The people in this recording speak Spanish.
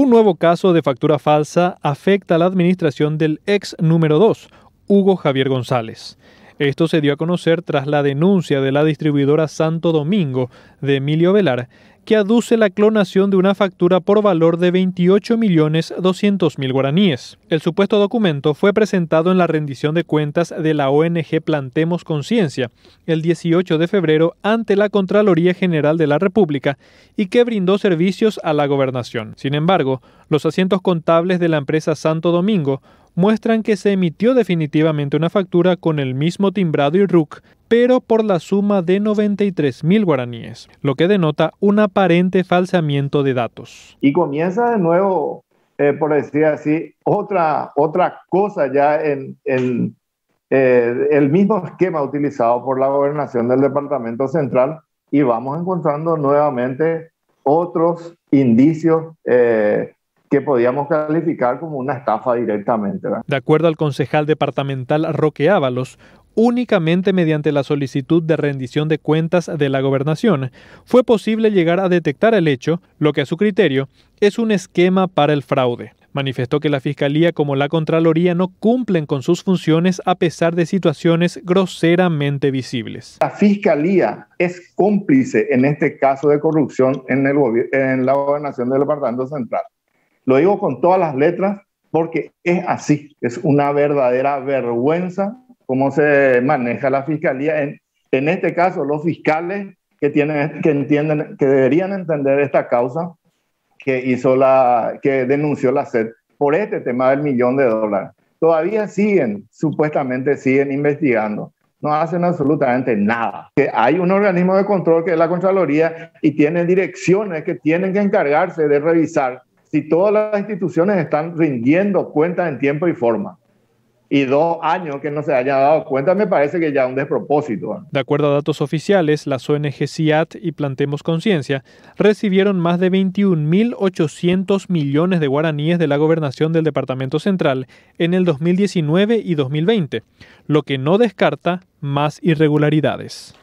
Un nuevo caso de factura falsa afecta a la administración del ex número 2, Hugo Javier González. Esto se dio a conocer tras la denuncia de la distribuidora Santo Domingo de Emilio Velar, que aduce la clonación de una factura por valor de 28.200.000 guaraníes. El supuesto documento fue presentado en la rendición de cuentas de la ONG Plantemos Conciencia el 18 de febrero ante la Contraloría General de la República y que brindó servicios a la gobernación. Sin embargo, los asientos contables de la empresa Santo Domingo muestran que se emitió definitivamente una factura con el mismo timbrado y RUC, pero por la suma de 93.000 guaraníes, lo que denota un aparente falsamiento de datos. Y comienza de nuevo, eh, por decir así, otra, otra cosa ya en, eh, el mismo esquema utilizado por la gobernación del Departamento Central y vamos encontrando nuevamente otros indicios. Eh, que podíamos calificar como una estafa directamente. De acuerdo al concejal departamental Roque Ábalos, únicamente mediante la solicitud de rendición de cuentas de la gobernación fue posible llegar a detectar el hecho, lo que a su criterio es un esquema para el fraude. Manifestó que la Fiscalía como la Contraloría no cumplen con sus funciones a pesar de situaciones groseramente visibles. La Fiscalía es cómplice en este caso de corrupción en, el en la gobernación del Departamento Central. Lo digo con todas las letras porque es así. Es una verdadera vergüenza cómo se maneja la fiscalía. En, en este caso, los fiscales que, tienen, que, entienden, que deberían entender esta causa que, hizo la, que denunció la SED por este tema del millón de dólares. Todavía siguen, supuestamente siguen investigando no hacen absolutamente nada. Que hay un organismo de control que es la Contraloría y tiene direcciones que tienen que encargarse de revisar si todas las instituciones están rindiendo cuentas en tiempo y forma? y dos años que no se haya dado cuenta me parece que ya es un despropósito. De acuerdo a datos oficiales, las ONG CIAT y Plantemos Conciencia recibieron más de 21.800 millones de guaraníes de la gobernación del Departamento Central en el 2019 y 2020, lo que no descarta más irregularidades.